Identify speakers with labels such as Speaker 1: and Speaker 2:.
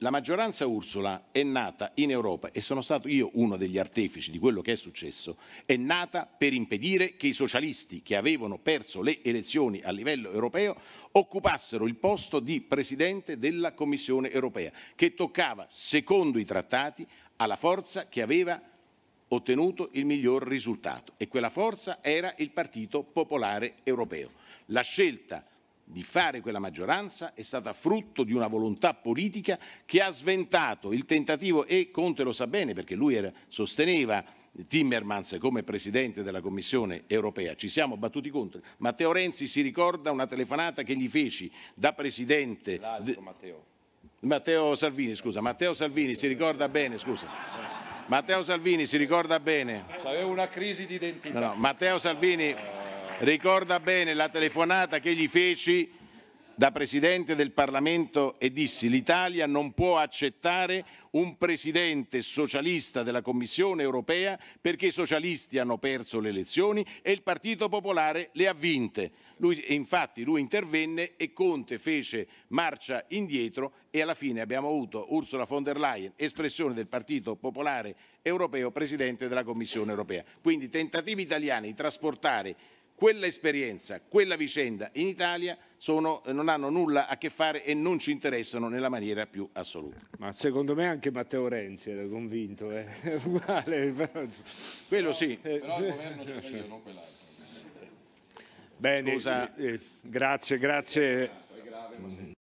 Speaker 1: La maggioranza Ursula è nata in Europa e sono stato io uno degli artefici di quello che è successo, è nata per impedire che i socialisti che avevano perso le elezioni a livello europeo occupassero il posto di presidente della Commissione europea, che toccava, secondo i trattati, alla forza che aveva ottenuto il miglior risultato e quella forza era il Partito Popolare Europeo. La scelta di fare quella maggioranza è stata frutto di una volontà politica che ha sventato il tentativo e Conte lo sa bene perché lui era, sosteneva Timmermans come Presidente della Commissione europea. Ci siamo battuti contro. Matteo Renzi si ricorda una telefonata che gli feci da Presidente... Matteo. Matteo Salvini, scusa. Matteo Salvini si ricorda bene, scusa. Matteo Salvini si ricorda bene. C'aveva una crisi di identità. No, no, Matteo Salvini eh. Ricorda bene la telefonata che gli feci da Presidente del Parlamento e dissi l'Italia non può accettare un Presidente socialista della Commissione europea perché i socialisti hanno perso le elezioni e il Partito Popolare le ha vinte. Lui, infatti lui intervenne e Conte fece marcia indietro e alla fine abbiamo avuto Ursula von der Leyen, espressione del Partito Popolare europeo, Presidente della Commissione europea. Quindi tentativi italiani di trasportare quella esperienza, quella vicenda in Italia sono, eh, non hanno nulla a che fare e non ci interessano nella maniera più assoluta.
Speaker 2: Ma secondo me anche Matteo Renzi era convinto, eh? è uguale. Però... Quello sì. Eh, però, il governo c'era eh, io, non quell'altro. Bene, Scusa. Eh, grazie, grazie. È grave, ma mm.